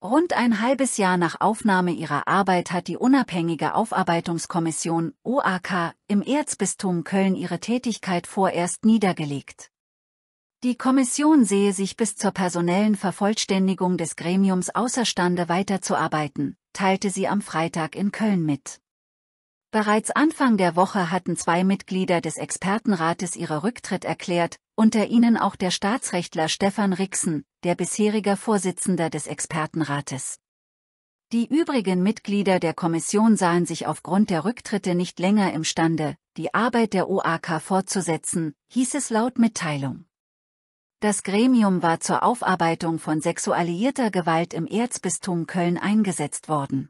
Rund ein halbes Jahr nach Aufnahme ihrer Arbeit hat die unabhängige Aufarbeitungskommission OAK im Erzbistum Köln ihre Tätigkeit vorerst niedergelegt. Die Kommission sehe sich bis zur personellen Vervollständigung des Gremiums außerstande weiterzuarbeiten, teilte sie am Freitag in Köln mit. Bereits Anfang der Woche hatten zwei Mitglieder des Expertenrates ihre Rücktritt erklärt, unter ihnen auch der Staatsrechtler Stefan Rixen, der bisheriger Vorsitzender des Expertenrates. Die übrigen Mitglieder der Kommission sahen sich aufgrund der Rücktritte nicht länger imstande, die Arbeit der OAK fortzusetzen, hieß es laut Mitteilung. Das Gremium war zur Aufarbeitung von sexualisierter Gewalt im Erzbistum Köln eingesetzt worden.